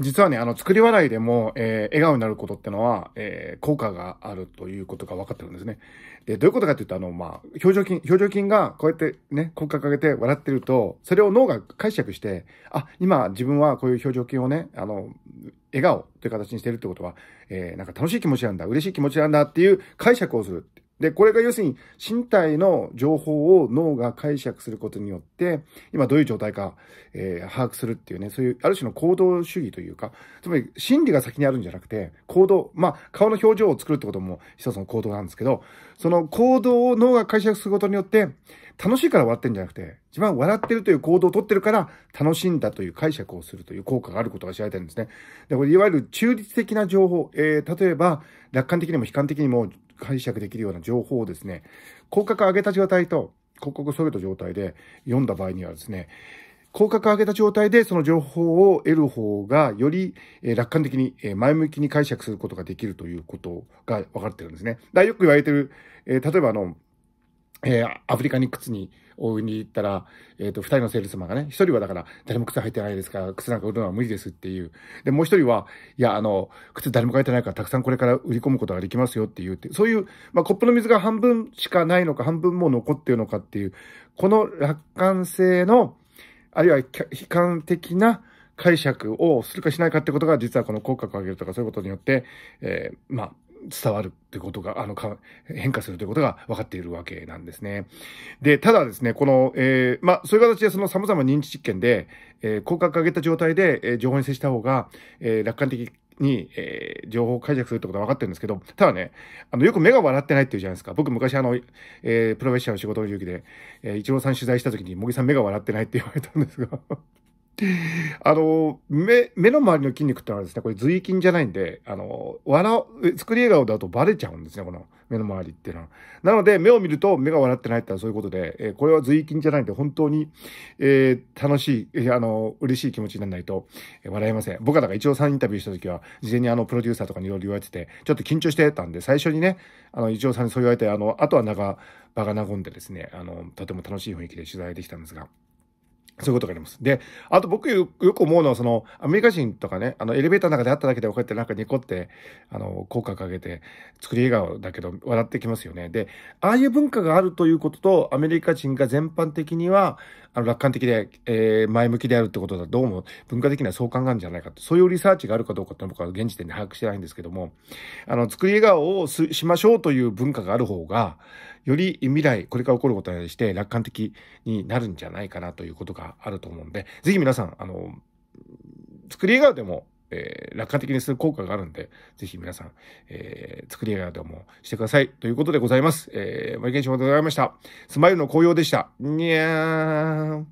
実はね、あの、作り笑いでも、えー、笑顔になることってのは、えー、効果があるということが分かってるんですね。で、どういうことかっていうと、あの、まあ、表情筋、表情筋がこうやってね、効果かけて笑ってると、それを脳が解釈して、あ、今自分はこういう表情筋をね、あの、笑顔という形にしてるってことは、えー、なんか楽しい気持ちなんだ、嬉しい気持ちなんだっていう解釈をする。で、これが要するに身体の情報を脳が解釈することによって、今どういう状態か、えー、把握するっていうね、そういうある種の行動主義というか、つまり心理が先にあるんじゃなくて、行動、まあ顔の表情を作るってことも一つの行動なんですけど、その行動を脳が解釈することによって、楽しいから笑ってるんじゃなくて、一番笑ってるという行動をとってるから楽しんだという解釈をするという効果があることが知られてるんですね。で、これいわゆる中立的な情報、えー、例えば楽観的にも悲観的にも解釈できるような情報をですね、広角上げた状態と広角揃げた状態で読んだ場合にはですね、広角上げた状態でその情報を得る方がより楽観的に前向きに解釈することができるということが分かってるんですね。だよく言われてる、例えばあの、えー、アフリカに靴に、を売りに行ったら、えっ、ー、と、二人のセールスマンがね、一人はだから、誰も靴履いてないですから、靴なんか売るのは無理ですっていう。で、もう一人は、いや、あの、靴誰も履いてないから、たくさんこれから売り込むことができますよっていうって、そういう、まあ、コップの水が半分しかないのか、半分も残ってるのかっていう、この楽観性の、あるいは悲観的な解釈をするかしないかってことが、実はこの口角を上げるとか、そういうことによって、えー、まあ、伝わるってことが、あの、変化するということが分かっているわけなんですね。で、ただですね、この、えー、まあ、そういう形でその様々な認知実験で、えー、広角上げた状態で、えー、情報に接した方が、えー、楽観的に、えー、情報を解釈するってことは分かってるんですけど、ただね、あの、よく目が笑ってないっていうじゃないですか。僕昔あの、えー、プロフェッショナル仕事の時で、えー、一郎さん取材した時に、茂木さん目が笑ってないって言われたんですがあの、目、目の周りの筋肉ってのはですね、これ髄筋じゃないんで、あの、笑う、作り笑顔だとバレちゃうんですね、この目の周りっていうのは。なので、目を見ると目が笑ってないってのはそういうことで、えー、これは髄筋じゃないんで、本当に、えー、楽しい、えー、あの、嬉しい気持ちにならないと、えー、笑えません。僕はだから一応さんインタビューした時は、事前にあの、プロデューサーとかにいろいろ言われてて、ちょっと緊張してたんで、最初にね、あの、一応さんにそう言われて、あの、あとは長場が和んでですね、あの、とても楽しい雰囲気で取材できたんですが。そういうことがあります。で、あと僕よく思うのは、その、アメリカ人とかね、あの、エレベーターの中で会っただけで、こうやってなんかニコって、あの、果をかけて、作り笑顔だけど、笑ってきますよね。で、ああいう文化があるということと、アメリカ人が全般的には、あの、楽観的で、えー、前向きであるってことだどうも、文化的には相関があるんじゃないかと。そういうリサーチがあるかどうかって僕は現時点で把握してないんですけども、あの、作り笑顔をしましょうという文化がある方が、より未来、これから起こることに対して楽観的になるんじゃないかなということががあると思うんで、ぜひ皆さん、あの、作り笑顔でも、えー、楽観的にする効果があるんで、ぜひ皆さん、えー、作り笑顔でもしてください。ということでございます。えー、マイケンシでございました。スマイルの紅葉でした。にゃーん。